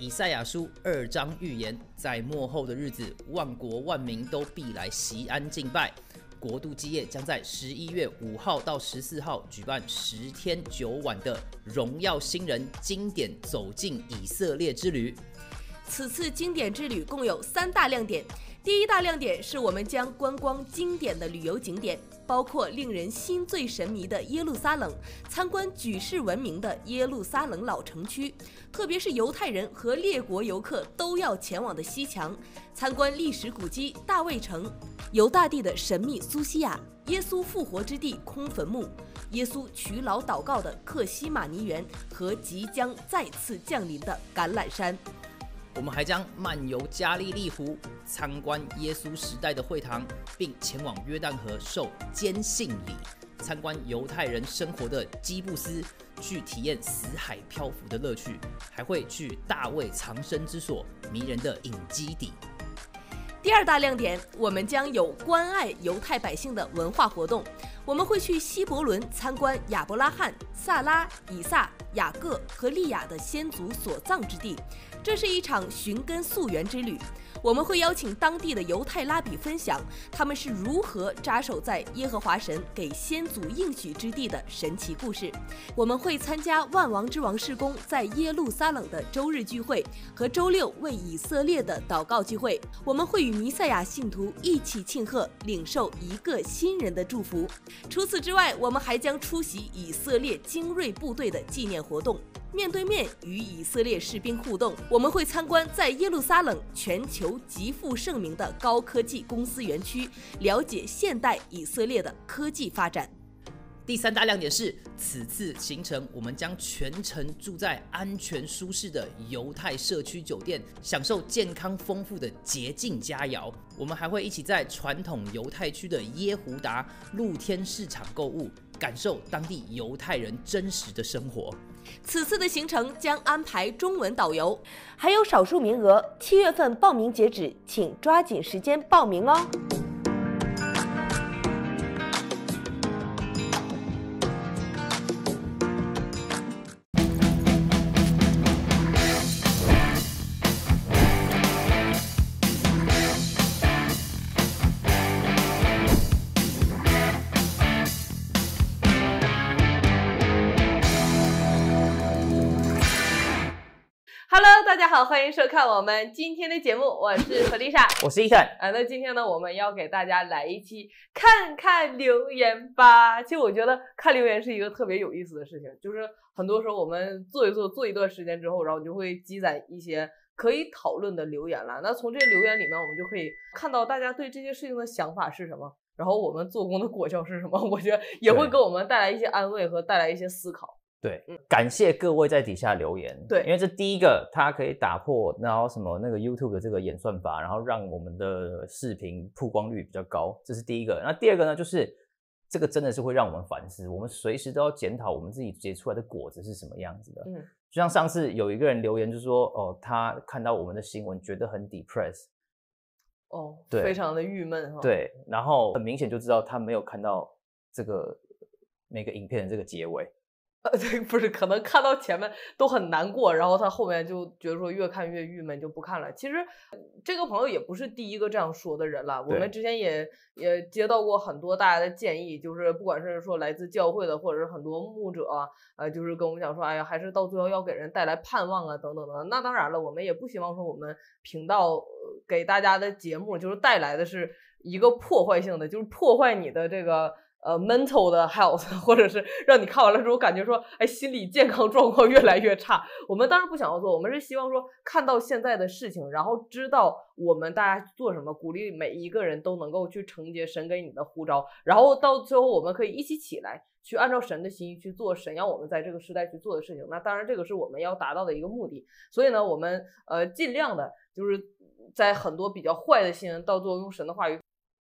以赛亚书二章预言，在末后的日子，万国万民都必来西安敬拜。国度基业将在十一月五号到十四号举办十天九晚的荣耀新人经典走进以色列之旅。此次经典之旅共有三大亮点，第一大亮点是我们将观光经典的旅游景点。包括令人心醉神迷的耶路撒冷，参观举世闻名的耶路撒冷老城区，特别是犹太人和列国游客都要前往的西墙，参观历史古迹大卫城、犹大帝的神秘苏西亚、耶稣复活之地空坟墓、耶稣取老祷告的克西马尼园和即将再次降临的橄榄山。我们还将漫游加利利湖，参观耶稣时代的会堂，并前往约旦河受坚信礼，参观犹太人生活的基布斯，去体验死海漂浮的乐趣，还会去大卫藏身之所——迷人的隐基底。第二大亮点，我们将有关爱犹太百姓的文化活动。我们会去希伯伦参观亚伯拉罕、萨拉、以撒、雅各和利亚的先祖所葬之地。这是一场寻根溯源之旅，我们会邀请当地的犹太拉比分享他们是如何扎守在耶和华神给先祖应许之地的神奇故事。我们会参加万王之王世公在耶路撒冷的周日聚会和周六为以色列的祷告聚会。我们会与弥赛亚信徒一起庆贺领受一个新人的祝福。除此之外，我们还将出席以色列精锐部队的纪念活动，面对面与以色列士兵互动。我们会参观在耶路撒冷全球极负盛名的高科技公司园区，了解现代以色列的科技发展。第三大亮点是，此次行程我们将全程住在安全舒适的犹太社区酒店，享受健康丰富的洁净佳肴。我们还会一起在传统犹太区的耶胡达露天市场购物，感受当地犹太人真实的生活。此次的行程将安排中文导游，还有少数名额，七月份报名截止，请抓紧时间报名哦。欢迎收看我们今天的节目，我是弗丽莎，我是伊森啊。那今天呢，我们要给大家来一期看看留言吧。其实我觉得看留言是一个特别有意思的事情，就是很多时候我们做一做，做一段时间之后，然后就会积攒一些可以讨论的留言了。那从这留言里面，我们就可以看到大家对这件事情的想法是什么，然后我们做工的果效是什么。我觉得也会给我们带来一些安慰和带来一些思考。对，感谢各位在底下留言。对，因为这第一个，它可以打破然后什么那个 YouTube 的这个演算法，然后让我们的视频曝光率比较高，这是第一个。那第二个呢，就是这个真的是会让我们反思，我们随时都要检讨我们自己结出来的果子是什么样子的。嗯，就像上次有一个人留言就说，哦，他看到我们的新闻觉得很 depressed，哦，非常的郁闷哈。对，然后很明显就知道他没有看到这个每个影片的这个结尾。呃，对，不是，可能看到前面都很难过，然后他后面就觉得说越看越郁闷，就不看了。其实这个朋友也不是第一个这样说的人了，我们之前也也接到过很多大家的建议，就是不管是说来自教会的，或者是很多牧者，啊，呃，就是跟我们讲说，哎呀，还是到最后要给人带来盼望啊，等等等。那当然了，我们也不希望说我们频道给大家的节目就是带来的是一个破坏性的，就是破坏你的这个。呃，mental 的 health，或者是让你看完了之后感觉说，哎，心理健康状况 越来越差。我们当然不想要做，我们是希望说，看到现在的事情，然后知道我们大家做什么，鼓励每一个人都能够去承接神给你的呼召，然后到最后我们可以一起起来，去按照神的心意去做神要我们在这个时代去做的事情。那当然，这个是我们要达到的一个目的。所以呢，我们呃，尽量的就是在很多比较坏的闻，到最后用神的话语。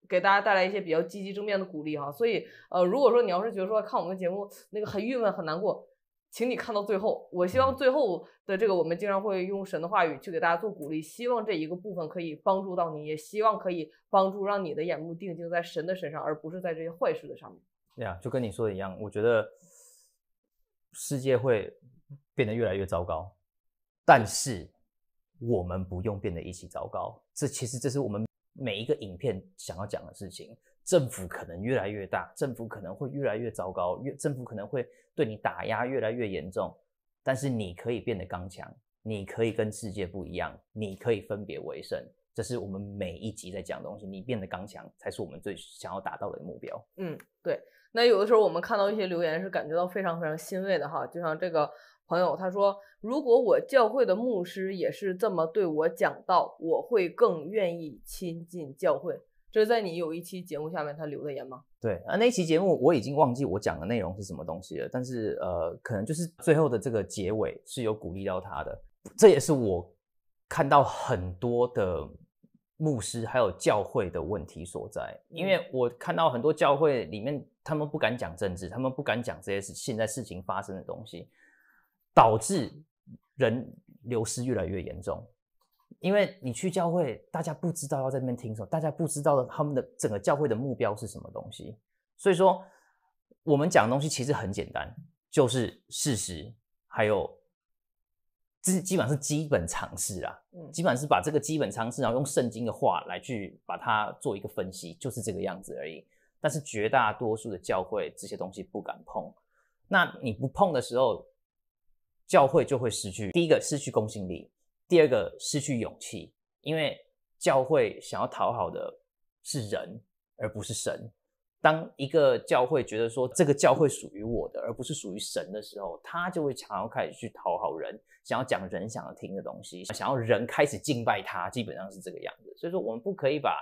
给大家带来一些比较积极正面的鼓励哈，所以呃，如果说你要是觉得说看我们的节目那个很郁闷很难过，请你看到最后。我希望最后的这个，我们经常会用神的话语去给大家做鼓励，希望这一个部分可以帮助到你，也希望可以帮助让你的眼目定睛在神的身上，而不是在这些坏事的上面。对呀，就跟你说的一样，我觉得世界会变得越来越糟糕，但是我们不用变得一起糟糕。这其实这是我们。每一个影片想要讲的事情，政府可能越来越大，政府可能会越来越糟糕，越政府可能会对你打压越来越严重。但是你可以变得刚强，你可以跟世界不一样，你可以分别为胜。这是我们每一集在讲的东西。你变得刚强，才是我们最想要达到的目标。嗯，对。那有的时候我们看到一些留言，是感觉到非常非常欣慰的哈，就像这个。朋友他说：“如果我教会的牧师也是这么对我讲道，我会更愿意亲近教会。”这是在你有一期节目下面他留的言吗？对，啊，那期节目我已经忘记我讲的内容是什么东西了，但是呃，可能就是最后的这个结尾是有鼓励到他的。这也是我看到很多的牧师还有教会的问题所在，因为我看到很多教会里面，他们不敢讲政治，他们不敢讲这些事，现在事情发生的东西。导致人流失越来越严重，因为你去教会，大家不知道要在那边听什么，大家不知道他们的整个教会的目标是什么东西。所以说，我们讲的东西其实很简单，就是事实，还有这基本上是基本常识啊，嗯，基本上是把这个基本常识，然后用圣经的话来去把它做一个分析，就是这个样子而已。但是绝大多数的教会这些东西不敢碰，那你不碰的时候。教会就会失去第一个失去公信力，第二个失去勇气，因为教会想要讨好的是人而不是神。当一个教会觉得说这个教会属于我的，而不是属于神的时候，他就会想要开始去讨好人，想要讲人想要听的东西，想要人开始敬拜他，基本上是这个样子。所以说，我们不可以把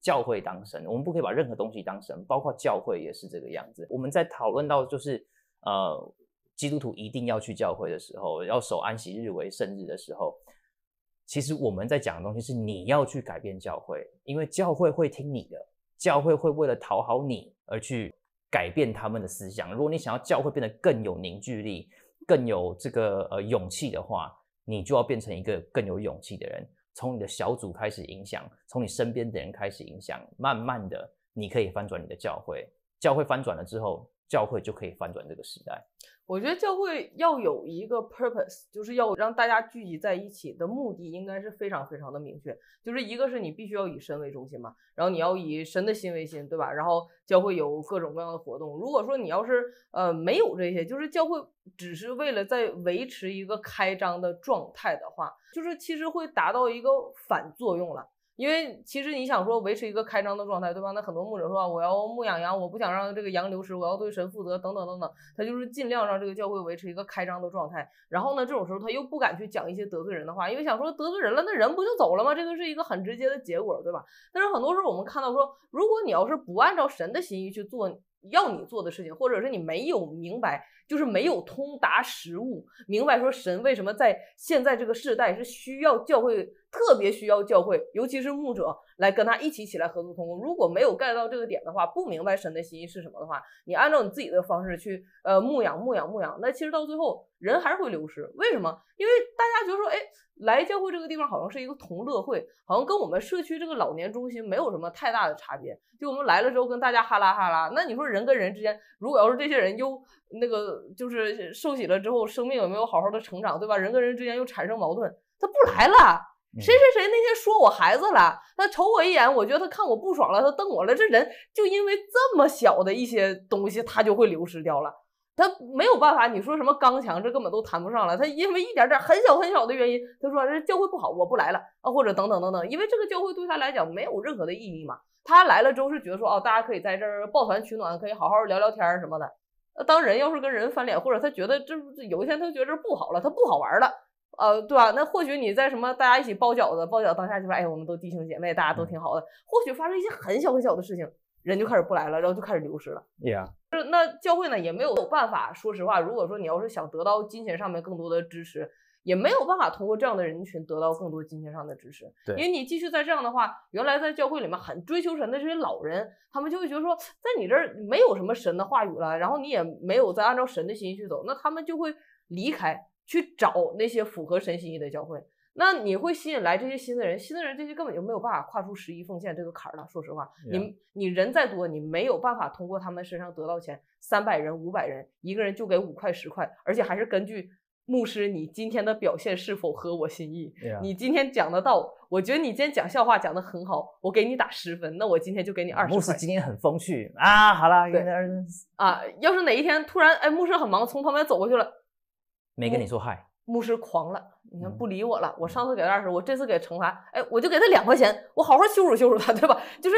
教会当神，我们不可以把任何东西当神，包括教会也是这个样子。我们在讨论到就是呃。基督徒一定要去教会的时候，要守安息日为圣日的时候，其实我们在讲的东西是你要去改变教会，因为教会会听你的，教会会为了讨好你而去改变他们的思想。如果你想要教会变得更有凝聚力、更有这个呃勇气的话，你就要变成一个更有勇气的人，从你的小组开始影响，从你身边的人开始影响，慢慢的你可以翻转你的教会，教会翻转了之后，教会就可以翻转这个时代。我觉得教会要有一个 purpose，就是要让大家聚集在一起的目的应该是非常非常的明确，就是一个是你必须要以神为中心嘛，然后你要以神的心为心，对吧？然后教会有各种各样的活动，如果说你要是呃没有这些，就是教会只是为了在维持一个开张的状态的话，就是其实会达到一个反作用了。因为其实你想说维持一个开张的状态，对吧？那很多牧者说，我要牧养羊，我不想让这个羊流失，我要对神负责，等等等等。他就是尽量让这个教会维持一个开张的状态。然后呢，这种时候他又不敢去讲一些得罪人的话，因为想说得罪人了，那人不就走了吗？这个是一个很直接的结果，对吧？但是很多时候我们看到说，如果你要是不按照神的心意去做要你做的事情，或者是你没有明白，就是没有通达实物，明白说神为什么在现在这个时代是需要教会。特别需要教会，尤其是牧者来跟他一起起来合作同工。如果没有盖到这个点的话，不明白神的心意是什么的话，你按照你自己的方式去呃牧养、牧养、牧养，那其实到最后人还是会流失。为什么？因为大家觉得说，哎，来教会这个地方好像是一个同乐会，好像跟我们社区这个老年中心没有什么太大的差别。就我们来了之后，跟大家哈拉哈拉。那你说人跟人之间，如果要是这些人又那个就是受洗了之后，生命有没有好好的成长，对吧？人跟人之间又产生矛盾，他不来了。谁谁谁那天说我孩子了，他瞅我一眼，我觉得他看我不爽了，他瞪我了。这人就因为这么小的一些东西，他就会流失掉了，他没有办法。你说什么刚强，这根本都谈不上了。他因为一点点很小很小的原因，他说这教会不好，我不来了啊，或者等等等等。因为这个教会对他来讲没有任何的意义嘛。他来了之后是觉得说，哦，大家可以在这儿抱团取暖，可以好好聊聊天什么的。当人要是跟人翻脸，或者他觉得这有一天他觉得这不好了，他不好玩了。呃，对吧？那或许你在什么大家一起包饺子、包饺子当下就说，哎，我们都弟兄姐妹，大家都挺好的。或许发生一些很小很小的事情，人就开始不来了，然后就开始流失了。Yeah，那教会呢也没有办法。说实话，如果说你要是想得到金钱上面更多的支持，也没有办法通过这样的人群得到更多金钱上的支持。对，因为你继续在这样的话，原来在教会里面很追求神的这些老人，他们就会觉得说，在你这儿没有什么神的话语了，然后你也没有再按照神的心去走，那他们就会离开。去找那些符合神心意的教会，那你会吸引来这些新的人，新的人这些根本就没有办法跨出十一奉献这个坎儿了。说实话，你你人再多，你没有办法通过他们身上得到钱。三百人、五百人，一个人就给五块、十块，而且还是根据牧师你今天的表现是否合我心意。你今天讲得到，我觉得你今天讲笑话讲得很好，我给你打十分，那我今天就给你二十。牧师今天很风趣啊，好了，啊，要是哪一天突然哎，牧师很忙，从旁边走过去了。没跟你说嗨，牧师狂了，你看不理我了。我上次给他二十，我这次给惩罚，哎，我就给他两块钱，我好好羞辱羞辱他，对吧？就是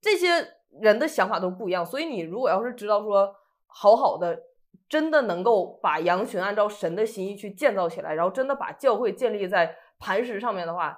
这些人的想法都不一样，所以你如果要是知道说好好的，真的能够把羊群按照神的心意去建造起来，然后真的把教会建立在磐石上面的话，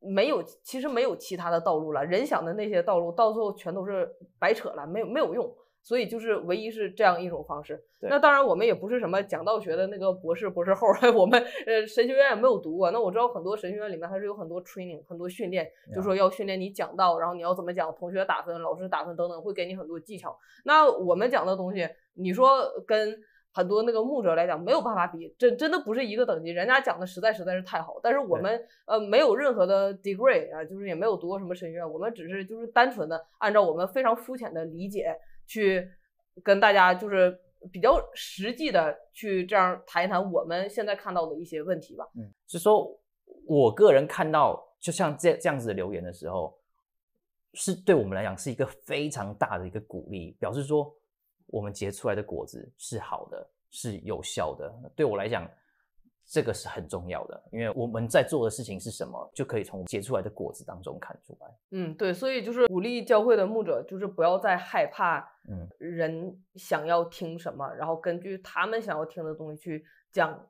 没有，其实没有其他的道路了。人想的那些道路，到最后全都是白扯了，没有没有用。所以就是唯一是这样一种方式。那当然，我们也不是什么讲道学的那个博士、博士后，我们呃神学院也没有读过。那我知道很多神学院里面还是有很多 training、很多训练，就说要训练你讲道，然后你要怎么讲，同学打分，老师打分等等，会给你很多技巧。那我们讲的东西，你说跟很多那个牧者来讲没有办法比，真真的不是一个等级，人家讲的实在实在是太好。但是我们呃没有任何的 degree 啊，就是也没有读过什么神学院，我们只是就是单纯的按照我们非常肤浅的理解。去跟大家就是比较实际的去这样谈一谈我们现在看到的一些问题吧。嗯，是说我个人看到就像这这样子的留言的时候，是对我们来讲是一个非常大的一个鼓励，表示说我们结出来的果子是好的，是有效的。对我来讲。这个是很重要的，因为我们在做的事情是什么，就可以从结出来的果子当中看出来。嗯，对，所以就是鼓励教会的牧者，就是不要再害怕，嗯，人想要听什么，然后根据他们想要听的东西去讲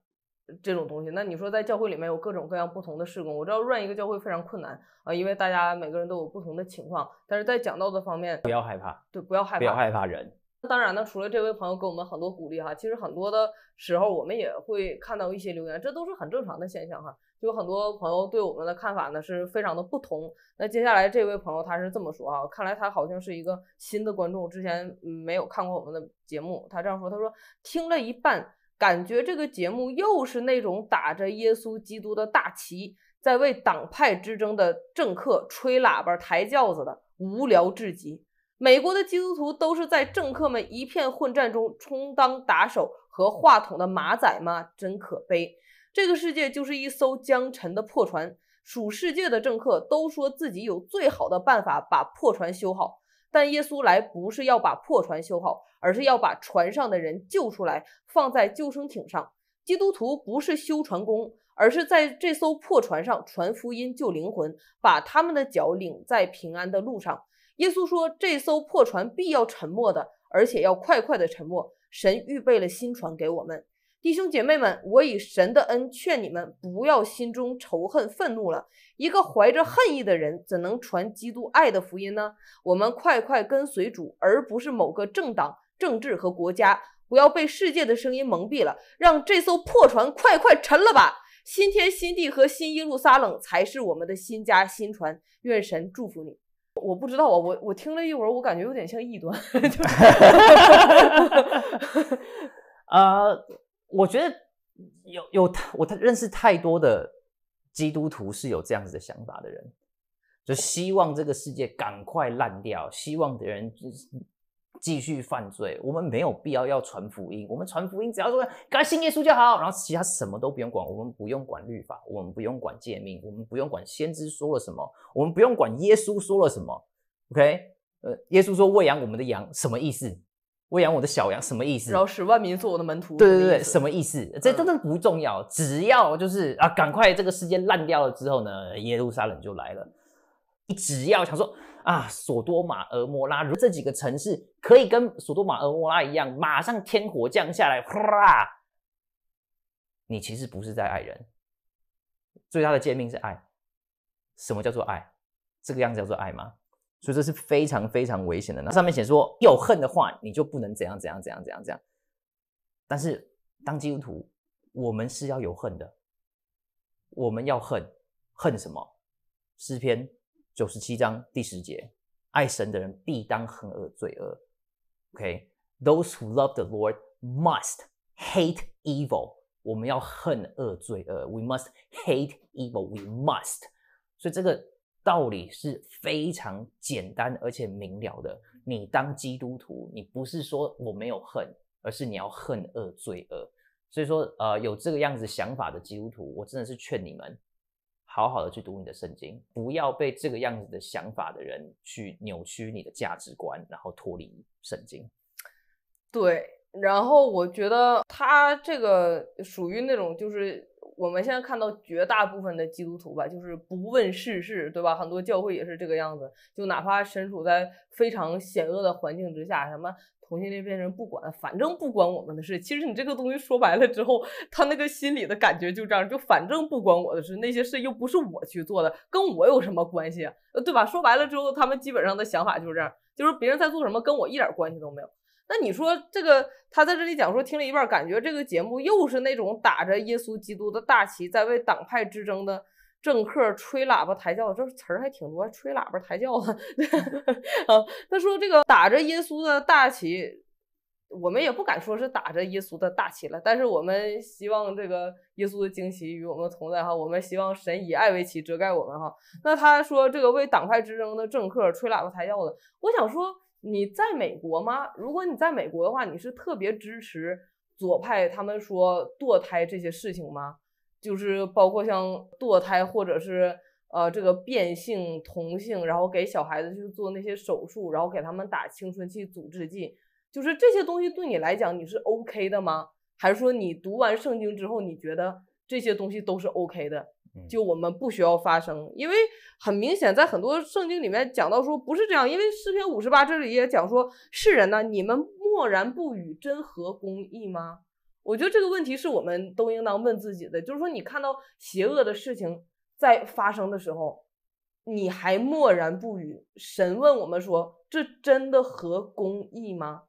这种东西。那你说在教会里面有各种各样不同的事工，我知道 run 一个教会非常困难啊，因为大家每个人都有不同的情况，但是在讲道的方面，不要害怕，对，不要害怕，不要害怕人。当然呢，除了这位朋友给我们很多鼓励哈，其实很多的时候我们也会看到一些留言，这都是很正常的现象哈。有很多朋友对我们的看法呢是非常的不同。那接下来这位朋友他是这么说啊，看来他好像是一个新的观众，之前没有看过我们的节目。他这样说，他说听了一半，感觉这个节目又是那种打着耶稣基督的大旗，在为党派之争的政客吹喇叭、抬轿子的，无聊至极。美国的基督徒都是在政客们一片混战中充当打手和话筒的马仔吗？真可悲！这个世界就是一艘将沉的破船，属世界的政客都说自己有最好的办法把破船修好，但耶稣来不是要把破船修好，而是要把船上的人救出来，放在救生艇上。基督徒不是修船工，而是在这艘破船上传福音、救灵魂，把他们的脚领在平安的路上。耶稣说：“这艘破船必要沉没的，而且要快快的沉没。神预备了新船给我们弟兄姐妹们。我以神的恩劝你们，不要心中仇恨、愤怒了。一个怀着恨意的人，怎能传基督爱的福音呢？我们快快跟随主，而不是某个政党、政治和国家。不要被世界的声音蒙蔽了，让这艘破船快快沉了吧！新天、新地和新耶路撒冷才是我们的新家、新船。愿神祝福你。”我不知道啊，我我听了一会儿，我感觉有点像异端，就，哈哈哈呃，我觉得有有，我认识太多的基督徒是有这样子的想法的人，就希望这个世界赶快烂掉，希望的人。继续犯罪，我们没有必要要传福音。我们传福音，只要说“该信耶稣就好”，然后其他什么都不用管。我们不用管律法，我们不用管诫命，我们不用管先知说了什么，我们不用管耶稣说了什么。OK，呃，耶稣说“喂养我们的羊”什么意思？“喂养我的小羊”什么意思？然后十万民做我的门徒，对对，什么意思？这真的不重要，只要就是啊，赶快这个世界烂掉了之后呢，耶路撒冷就来了。你只要想说啊，索多玛、俄摩拉如这几个城市可以跟索多玛、俄摩拉一样，马上天火降下来，啦！你其实不是在爱人，最大的诫命是爱。什么叫做爱？这个样子叫做爱吗？所以这是非常非常危险的。那上面写说有恨的话，你就不能怎样怎样怎样怎样怎样。但是当基督徒，我们是要有恨的，我们要恨恨什么？诗篇。九十七章第十节，爱神的人必当恨恶罪恶。o k those who love the Lord must hate evil。我们要恨恶罪恶。We must hate evil. We must。所以这个道理是非常简单而且明了的。你当基督徒，你不是说我没有恨，而是你要恨恶罪恶。所以说，呃，有这个样子想法的基督徒，我真的是劝你们。好好的去读你的圣经，不要被这个样子的想法的人去扭曲你的价值观，然后脱离圣经。对，然后我觉得他这个属于那种就是。我们现在看到绝大部分的基督徒吧，就是不问世事，对吧？很多教会也是这个样子，就哪怕身处在非常险恶的环境之下，什么同性恋变成不管，反正不管我们的事。其实你这个东西说白了之后，他那个心里的感觉就这样，就反正不管我的事，那些事又不是我去做的，跟我有什么关系，对吧？说白了之后，他们基本上的想法就是这样，就是别人在做什么，跟我一点关系都没有。那你说这个，他在这里讲说，听了一半，感觉这个节目又是那种打着耶稣基督的大旗，在为党派之争的政客吹喇叭抬轿子，这词儿还挺多，吹喇叭抬轿子啊。他说这个打着耶稣的大旗，我们也不敢说是打着耶稣的大旗了，但是我们希望这个耶稣的惊奇与我们同在哈，我们希望神以爱为旗遮盖我们哈。那他说这个为党派之争的政客吹喇叭抬轿子，我想说。你在美国吗？如果你在美国的话，你是特别支持左派他们说堕胎这些事情吗？就是包括像堕胎或者是呃这个变性同性，然后给小孩子去做那些手术，然后给他们打青春期阻滞剂，就是这些东西对你来讲你是 OK 的吗？还是说你读完圣经之后，你觉得这些东西都是 OK 的？就我们不需要发声，因为很明显，在很多圣经里面讲到说不是这样，因为诗篇五十八这里也讲说，世人呢，你们默然不语，真合公义吗？我觉得这个问题是我们都应当问自己的，就是说，你看到邪恶的事情在发生的时候，你还默然不语，神问我们说，这真的合公义吗？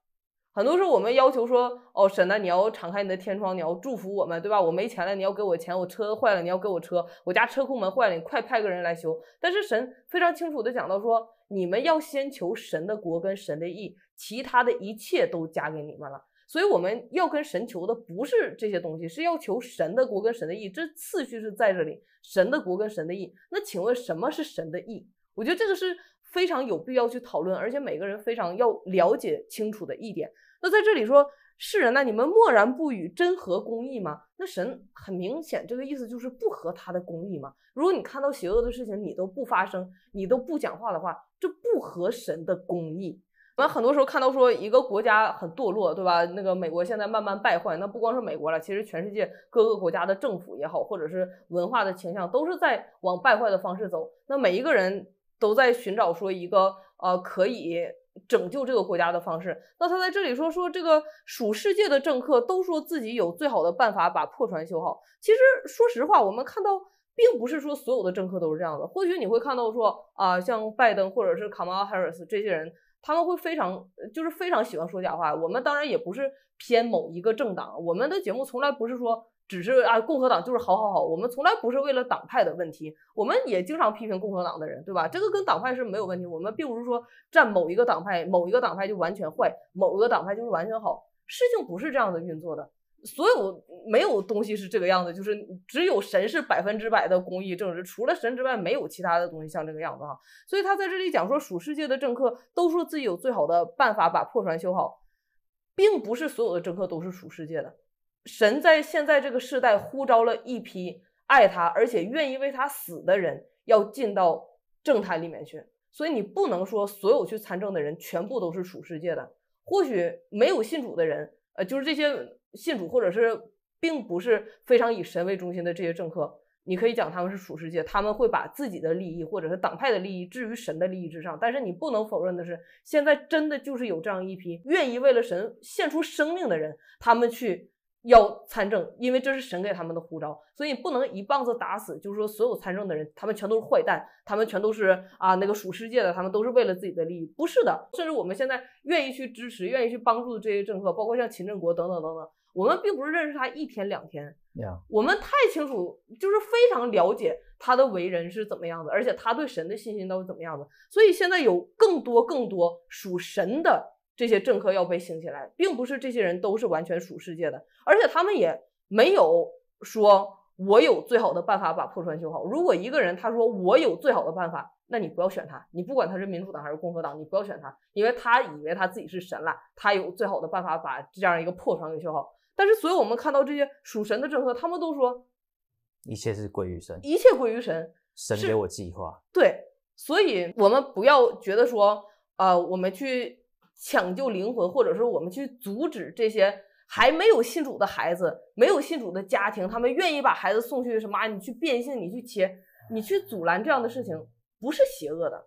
很多时候我们要求说，哦，神呐，你要敞开你的天窗，你要祝福我们，对吧？我没钱了，你要给我钱；我车坏了，你要给我车；我家车库门坏了，你快派个人来修。但是神非常清楚的讲到说，你们要先求神的国跟神的义，其他的一切都加给你们了。所以我们要跟神求的不是这些东西，是要求神的国跟神的义，这次序是在这里，神的国跟神的义，那请问什么是神的义？我觉得这个是非常有必要去讨论，而且每个人非常要了解清楚的一点。那在这里说世人呢，你们默然不语，真合公义吗？那神很明显，这个意思就是不合他的公义嘛。如果你看到邪恶的事情，你都不发声，你都不讲话的话，这不合神的公义。我们很多时候看到说一个国家很堕落，对吧？那个美国现在慢慢败坏，那不光是美国了，其实全世界各个国家的政府也好，或者是文化的倾向，都是在往败坏的方式走。那每一个人都在寻找说一个呃可以。拯救这个国家的方式。那他在这里说说这个属世界的政客都说自己有最好的办法把破船修好。其实说实话，我们看到并不是说所有的政客都是这样的。或许你会看到说啊，像拜登或者是卡马尔哈里斯这些人，他们会非常就是非常喜欢说假话。我们当然也不是偏某一个政党，我们的节目从来不是说。只是啊，共和党就是好好好，我们从来不是为了党派的问题，我们也经常批评共和党的人，对吧？这个跟党派是没有问题，我们并不是说站某一个党派，某一个党派就完全坏，某一个党派就是完全好，事情不是这样的运作的，所有没有东西是这个样子，就是只有神是百分之百的公义正直，除了神之外，没有其他的东西像这个样子哈。所以他在这里讲说属世界的政客都说自己有最好的办法把破船修好，并不是所有的政客都是属世界的。神在现在这个世代呼召了一批爱他而且愿意为他死的人，要进到政坛里面去。所以你不能说所有去参政的人全部都是属世界的。或许没有信主的人，呃，就是这些信主或者是并不是非常以神为中心的这些政客，你可以讲他们是属世界，他们会把自己的利益或者是党派的利益置于神的利益之上。但是你不能否认的是，现在真的就是有这样一批愿意为了神献出生命的人，他们去。要参政，因为这是神给他们的护照，所以不能一棒子打死。就是说，所有参政的人，他们全都是坏蛋，他们全都是啊，那个属世界的，他们都是为了自己的利益，不是的。甚至我们现在愿意去支持、愿意去帮助的这些政客，包括像秦振国等等等等，我们并不是认识他一天两天我们太清楚，就是非常了解他的为人是怎么样的，而且他对神的信心到底怎么样的。所以现在有更多更多属神的。这些政客要被兴起来，并不是这些人都是完全属世界的，而且他们也没有说我有最好的办法把破船修好。如果一个人他说我有最好的办法，那你不要选他，你不管他是民主党还是共和党，你不要选他，因为他以为他自己是神了，他有最好的办法把这样一个破船给修好。但是，所以我们看到这些属神的政客，他们都说一切是归于神，一切归于神，神给我计划。对，所以我们不要觉得说，呃，我们去。抢救灵魂，或者说我们去阻止这些还没有信主的孩子、没有信主的家庭，他们愿意把孩子送去什么？你去变性，你去切，你去阻拦这样的事情，不是邪恶的，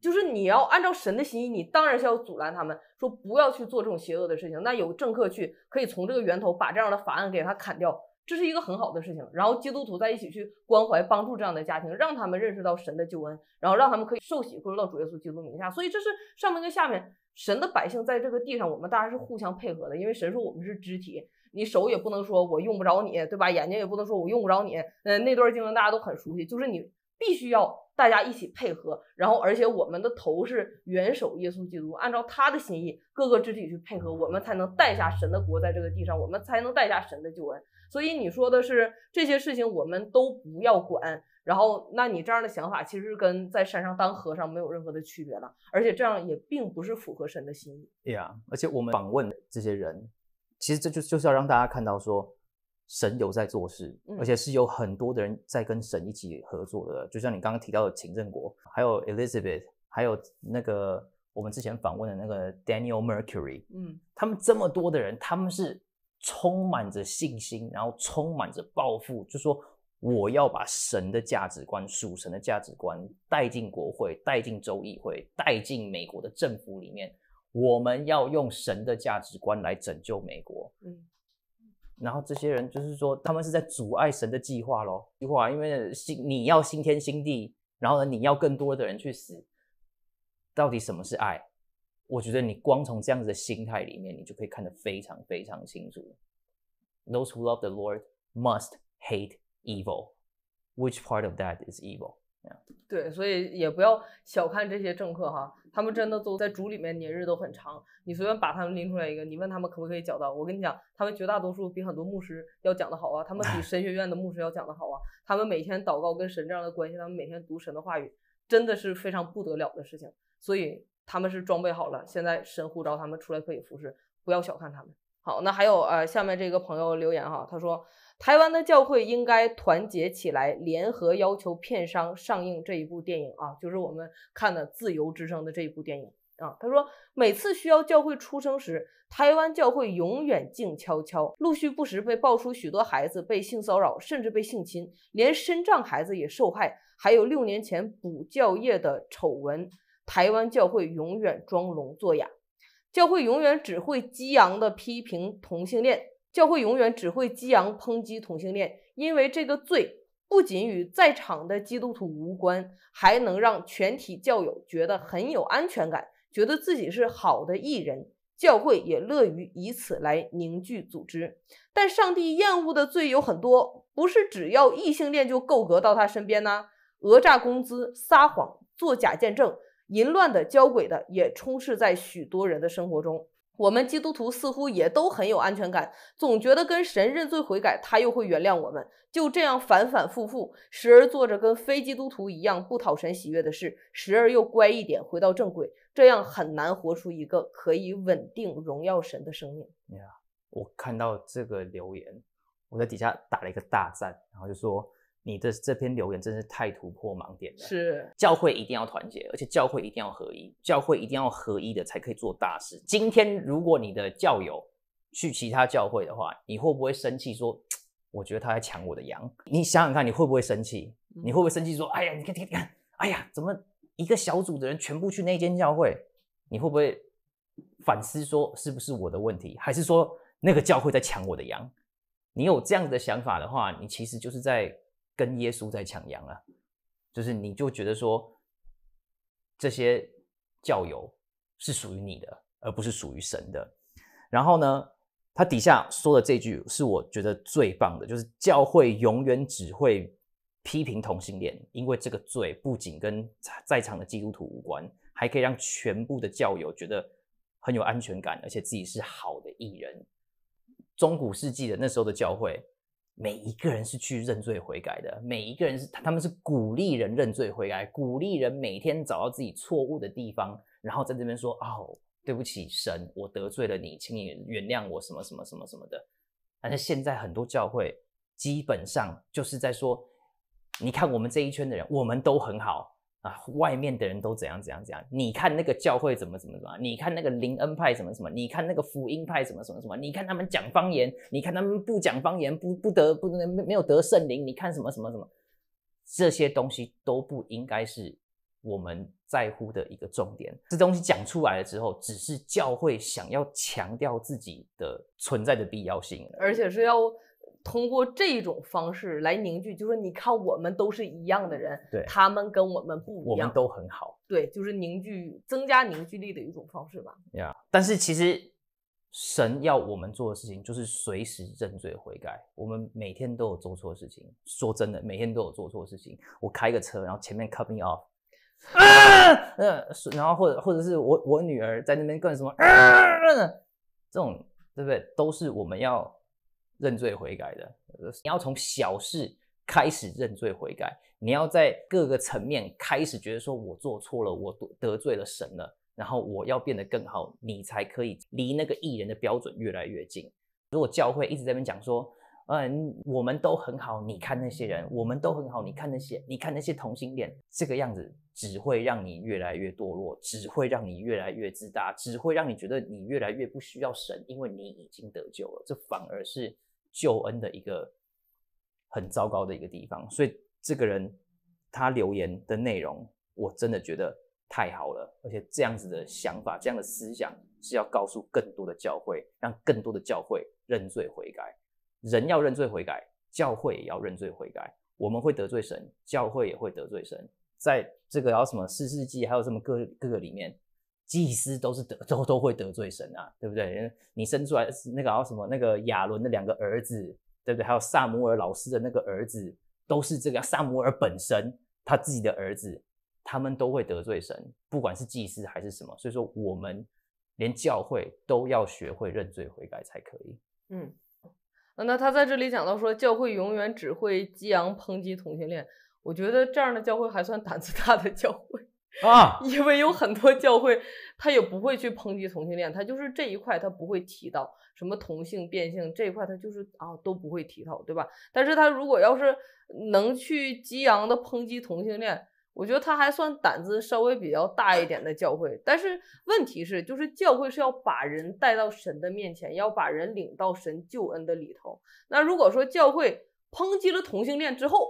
就是你要按照神的心意，你当然是要阻拦他们，说不要去做这种邪恶的事情。那有政客去，可以从这个源头把这样的法案给他砍掉。这是一个很好的事情，然后基督徒在一起去关怀、帮助这样的家庭，让他们认识到神的救恩，然后让他们可以受洗归入到主耶稣基督名下。所以这是上面跟下面神的百姓在这个地上，我们大家是互相配合的，因为神说我们是肢体，你手也不能说我用不着你，对吧？眼睛也不能说我用不着你。嗯，那段经文大家都很熟悉，就是你必须要。大家一起配合，然后而且我们的头是元首耶稣基督，按照他的心意，各个肢体去配合，我们才能带下神的国在这个地上，我们才能带下神的救恩。所以你说的是这些事情，我们都不要管。然后那你这样的想法，其实跟在山上当和尚没有任何的区别了，而且这样也并不是符合神的心意。对呀，而且我们访问这些人，其实这就就是要让大家看到说。神有在做事，而且是有很多的人在跟神一起合作的。就像你刚刚提到的，秦振国，还有 Elizabeth，还有那个我们之前访问的那个 Daniel Mercury，嗯，他们这么多的人，他们是充满着信心，然后充满着抱负，就说我要把神的价值观、属神的价值观带进国会，带进州议会，带进美国的政府里面。我们要用神的价值观来拯救美国，嗯。然后这些人就是说，他们是在阻碍神的计划喽，计划，因为新你要新天新地，然后呢你要更多的人去死，到底什么是爱？我觉得你光从这样子的心态里面，你就可以看得非常非常清楚。Those who love the Lord must hate evil. Which part of that is evil? 对，所以也不要小看这些政客哈，他们真的都在主里面年日都很长。你随便把他们拎出来一个，你问他们可不可以讲到，我跟你讲，他们绝大多数比很多牧师要讲得好啊，他们比神学院的牧师要讲得好啊。他们每天祷告跟神这样的关系，他们每天读神的话语，真的是非常不得了的事情。所以他们是装备好了，现在神呼召他们出来可以服侍，不要小看他们。好，那还有啊，下面这个朋友留言哈，他说。台湾的教会应该团结起来，联合要求片商上映这一部电影啊，就是我们看的《自由之声》的这一部电影啊。他说，每次需要教会出声时，台湾教会永远静悄悄。陆续不时被爆出许多孩子被性骚扰，甚至被性侵，连身障孩子也受害。还有六年前补教业的丑闻，台湾教会永远装聋作哑，教会永远只会激昂地批评同性恋。教会永远只会激昂抨击同性恋，因为这个罪不仅与在场的基督徒无关，还能让全体教友觉得很有安全感，觉得自己是好的艺人。教会也乐于以此来凝聚组织。但上帝厌恶的罪有很多，不是只要异性恋就够格到他身边呢？讹诈工资、撒谎、做假见证、淫乱的、交鬼的，也充斥在许多人的生活中。我们基督徒似乎也都很有安全感，总觉得跟神认罪悔改，他又会原谅我们，就这样反反复复，时而做着跟非基督徒一样不讨神喜悦的事，时而又乖一点回到正轨，这样很难活出一个可以稳定荣耀神的生命。我看到这个留言，我在底下打了一个大赞，然后就说。你的这篇留言真是太突破盲点了。是，教会一定要团结，而且教会一定要合一，教会一定要合一的才可以做大事。今天，如果你的教友去其他教会的话，你会不会生气？说，我觉得他在抢我的羊。你想想看，你会不会生气？你会不会生气？说，哎呀，你看，你看，哎呀，怎么一个小组的人全部去那间教会？你会不会反思说，是不是我的问题？还是说那个教会在抢我的羊？你有这样的想法的话，你其实就是在。跟耶稣在抢羊啊，就是你就觉得说这些教友是属于你的，而不是属于神的。然后呢，他底下说的这句是我觉得最棒的，就是教会永远只会批评同性恋，因为这个罪不仅跟在场的基督徒无关，还可以让全部的教友觉得很有安全感，而且自己是好的艺人。中古世纪的那时候的教会。每一个人是去认罪悔改的，每一个人是他们，是鼓励人认罪悔改，鼓励人每天找到自己错误的地方，然后在这边说：“哦，对不起，神，我得罪了你，请你原谅我，什么什么什么什么的。”但是现在很多教会基本上就是在说：“你看我们这一圈的人，我们都很好。”外面的人都怎样怎样怎样？你看那个教会怎么怎么怎么？你看那个林恩派什么什么？你看那个福音派什么什么什么？你看他们讲方言，你看他们不讲方言，不不得不没没有得圣灵？你看什么什么什么？这些东西都不应该是我们在乎的一个重点。这东西讲出来了之后，只是教会想要强调自己的存在的必要性，而且是要。通过这种方式来凝聚，就是你看，我们都是一样的人，对，他们跟我们不一样，我们都很好，对，就是凝聚、增加凝聚力的一种方式吧。呀，但是其实神要我们做的事情就是随时认罪悔改。我们每天都有做错事情，说真的，每天都有做错事情。我开个车，然后前面 cut me off，嗯，然后或者或者是我我女儿在那边干什么，这种对不对？都是我们要。认罪悔改的，你要从小事开始认罪悔改，你要在各个层面开始觉得说我做错了，我得罪了神了，然后我要变得更好，你才可以离那个艺人的标准越来越近。如果教会一直在那边讲说，嗯，我们都很好，你看那些人，我们都很好，你看那些，你看那些同性恋，这个样子只会让你越来越堕落，只会让你越来越自大，只会让你觉得你越来越不需要神，因为你已经得救了，这反而是。救恩的一个很糟糕的一个地方，所以这个人他留言的内容，我真的觉得太好了，而且这样子的想法，这样的思想是要告诉更多的教会，让更多的教会认罪悔改，人要认罪悔改，教会也要认罪悔改，我们会得罪神，教会也会得罪神，在这个要什么四世纪，还有什么各各个里面。祭司都是得都都会得罪神啊，对不对？你生出来那个啊什么那个亚伦的两个儿子，对不对？还有萨摩尔老师的那个儿子，都是这个萨摩尔本身他自己的儿子，他们都会得罪神，不管是祭司还是什么。所以说我们连教会都要学会认罪悔改才可以。嗯，那他在这里讲到说，教会永远只会激昂抨击同性恋，我觉得这样的教会还算胆子大的教会。啊，因为有很多教会，他也不会去抨击同性恋，他就是这一块他不会提到什么同性变性这一块，他就是啊都不会提到，对吧？但是他如果要是能去激昂的抨击同性恋，我觉得他还算胆子稍微比较大一点的教会。但是问题是，就是教会是要把人带到神的面前，要把人领到神救恩的里头。那如果说教会抨击了同性恋之后，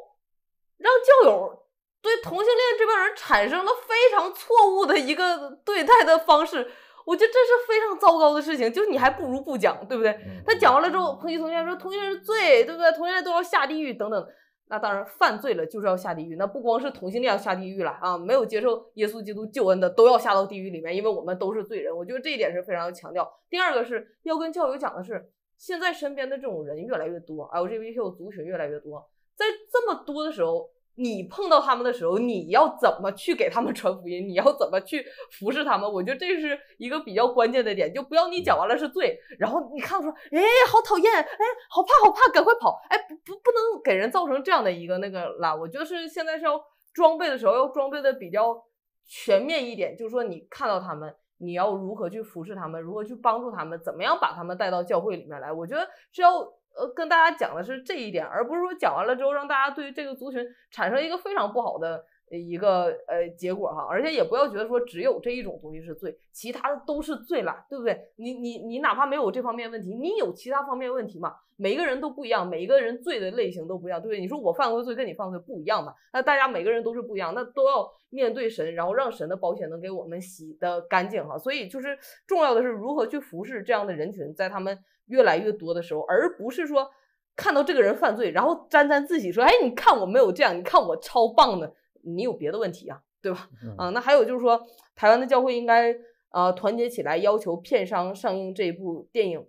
让教友。对同性恋这帮人产生了非常错误的一个对待的方式，我觉得这是非常糟糕的事情。就是你还不如不讲，对不对？他讲完了之后，抨击同性恋说同性恋是罪，对不对？同性恋都要下地狱等等。那当然犯罪了就是要下地狱，那不光是同性恋要下地狱了啊，没有接受耶稣基督救恩的都要下到地狱里面，因为我们都是罪人。我觉得这一点是非常要强调。第二个是要跟教友讲的是，现在身边的这种人越来越多，LGBTQ 族群越来越多，在这么多的时候。你碰到他们的时候，你要怎么去给他们传福音？你要怎么去服侍他们？我觉得这是一个比较关键的点，就不要你讲完了是罪，然后你看到说，哎，好讨厌，哎，好怕，好怕，赶快跑，哎，不不不能给人造成这样的一个那个啦。我觉得是现在是要装备的时候要装备的比较全面一点，就是说你看到他们，你要如何去服侍他们，如何去帮助他们，怎么样把他们带到教会里面来？我觉得是要。呃，跟大家讲的是这一点，而不是说讲完了之后让大家对这个族群产生一个非常不好的。一个呃结果哈，而且也不要觉得说只有这一种东西是罪，其他的都是罪啦，对不对？你你你哪怕没有这方面问题，你有其他方面问题嘛？每一个人都不一样，每一个人罪的类型都不一样，对不对？你说我犯过的罪跟你犯的罪不一样嘛？那大家每个人都是不一样，那都要面对神，然后让神的保险能给我们洗的干净哈。所以就是重要的是如何去服侍这样的人群，在他们越来越多的时候，而不是说看到这个人犯罪，然后沾沾自喜说，哎，你看我没有这样，你看我超棒的。你有别的问题啊，对吧？啊，那还有就是说，台湾的教会应该呃团结起来，要求片商上映这部电影。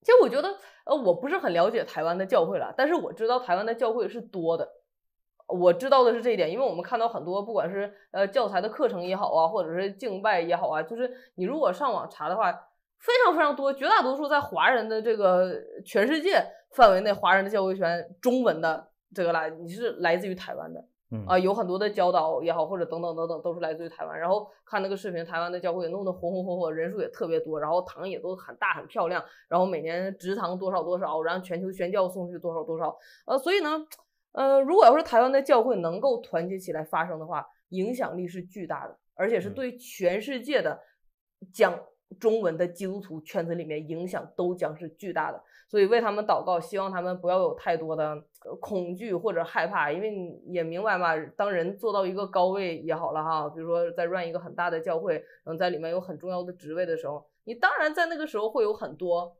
其实我觉得，呃，我不是很了解台湾的教会了，但是我知道台湾的教会是多的。我知道的是这一点，因为我们看到很多，不管是呃教材的课程也好啊，或者是敬拜也好啊，就是你如果上网查的话，非常非常多，绝大多数在华人的这个全世界范围内华人的教会圈中文的这个啦，你是来自于台湾的。啊，有很多的教导也好，或者等等等等，都是来自于台湾。然后看那个视频，台湾的教会弄得红红火火，人数也特别多，然后堂也都很大很漂亮，然后每年值堂多少多少，然后全球宣教送去多少多少。呃，所以呢，呃，如果要是台湾的教会能够团结起来发声的话，影响力是巨大的，而且是对全世界的讲。中文的基督徒圈子里面，影响都将是巨大的，所以为他们祷告，希望他们不要有太多的恐惧或者害怕，因为你也明白嘛，当人做到一个高位也好了哈，比如说在 run 一个很大的教会，然后在里面有很重要的职位的时候，你当然在那个时候会有很多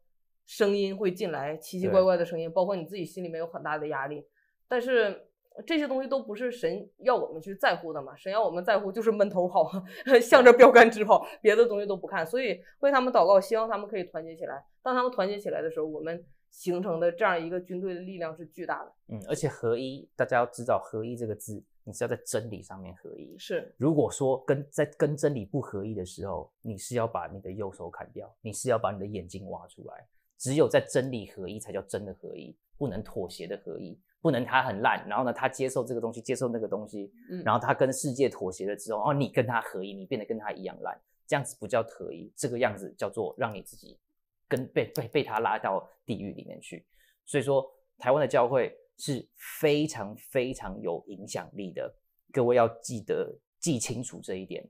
声音会进来，奇奇怪怪的声音，包括你自己心里面有很大的压力，但是。这些东西都不是神要我们去在乎的嘛，神要我们在乎就是闷头跑，向着标杆直跑，别的东西都不看。所以为他们祷告，希望他们可以团结起来。当他们团结起来的时候，我们形成的这样一个军队的力量是巨大的。嗯，而且合一，大家要知道“合一”这个字，你是要在真理上面合一。是，如果说跟在跟真理不合一的时候，你是要把你的右手砍掉，你是要把你的眼睛挖出来。只有在真理合一，才叫真的合一，不能妥协的合一。不能他很烂，然后呢，他接受这个东西，接受那个东西，然后他跟世界妥协了之后，哦，你跟他合一，你变得跟他一样烂，这样子不叫合一，这个样子叫做让你自己跟被被被他拉到地狱里面去。所以说，台湾的教会是非常非常有影响力的，各位要记得记清楚这一点。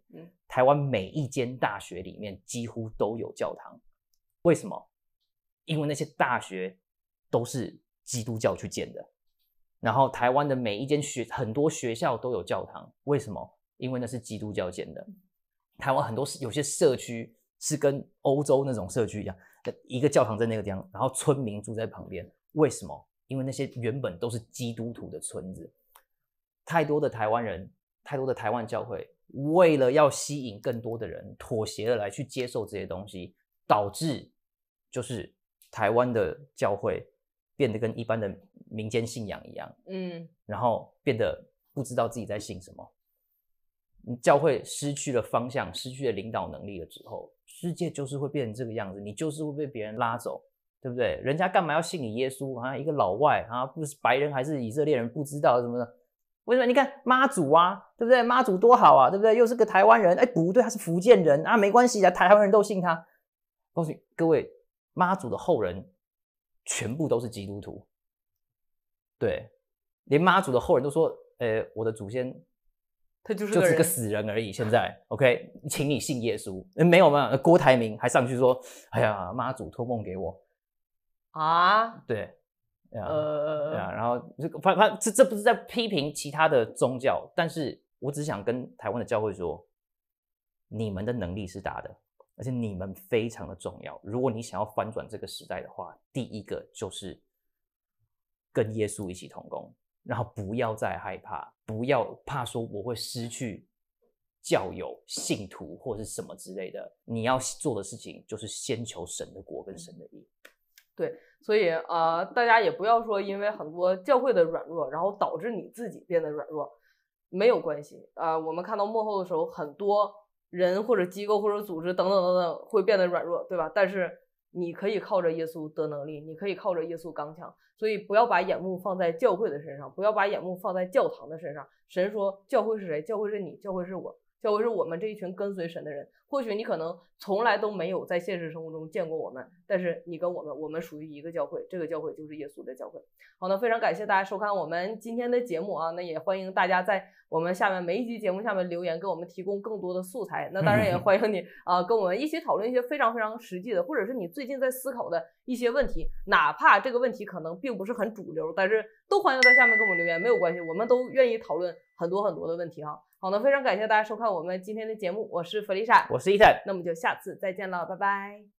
台湾每一间大学里面几乎都有教堂，为什么？因为那些大学都是基督教去建的。然后台湾的每一间学，很多学校都有教堂，为什么？因为那是基督教建的。台湾很多有些社区是跟欧洲那种社区一样，一个教堂在那个地方，然后村民住在旁边。为什么？因为那些原本都是基督徒的村子，太多的台湾人，太多的台湾教会，为了要吸引更多的人，妥协了来去接受这些东西，导致就是台湾的教会。变得跟一般的民间信仰一样，嗯，然后变得不知道自己在信什么，你教会失去了方向，失去了领导能力了之后，世界就是会变成这个样子，你就是会被别人拉走，对不对？人家干嘛要信你耶稣啊？一个老外啊，不是白人还是以色列人，不知道什么的。为什么？你看妈祖啊，对不对？妈祖多好啊，对不对？又是个台湾人，哎，不对，他是福建人啊，没关系的，台湾人都信他。告诉各位，妈祖的后人。全部都是基督徒，对，连妈祖的后人都说：“呃，我的祖先，他就是就是个死人而已。”现在，OK，请你信耶稣。没有，没有，郭台铭还上去说：“哎呀，妈祖托梦给我啊！”对，呃，然后这反反这这不是在批评其他的宗教，但是我只想跟台湾的教会说，你们的能力是大的。而且你们非常的重要。如果你想要翻转这个时代的话，第一个就是跟耶稣一起同工，然后不要再害怕，不要怕说我会失去教友、信徒或者是什么之类的。你要做的事情就是先求神的国跟神的义。对，所以啊，大家也不要说因为很多教会的软弱，然后导致你自己变得软弱，没有关系。呃，我们看到幕后的时候，很多。人或者机构或者组织等等等等会变得软弱，对吧？但是你可以靠着耶稣得能力，你可以靠着耶稣刚强，所以不要把眼目放在教会的身上，不要把眼目放在教堂的身上。神说，教会是谁？教会是你，教会是我。教会是我们这一群跟随神的人，或许你可能从来都没有在现实生活中见过我们，但是你跟我们，我们属于一个教会，这个教会就是耶稣的教会。好，那非常感谢大家收看我们今天的节目啊，那也欢迎大家在我们下面每一集节目下面留言，给我们提供更多的素材。那当然也欢迎你啊，跟我们一起讨论一些非常非常实际的，或者是你最近在思考的一些问题，哪怕这个问题可能并不是很主流，但是都欢迎在下面给我们留言，没有关系，我们都愿意讨论很多很多的问题哈。好的，非常感谢大家收看我们今天的节目，我是弗丽莎，我是伊坦，那么就下次再见了，拜拜。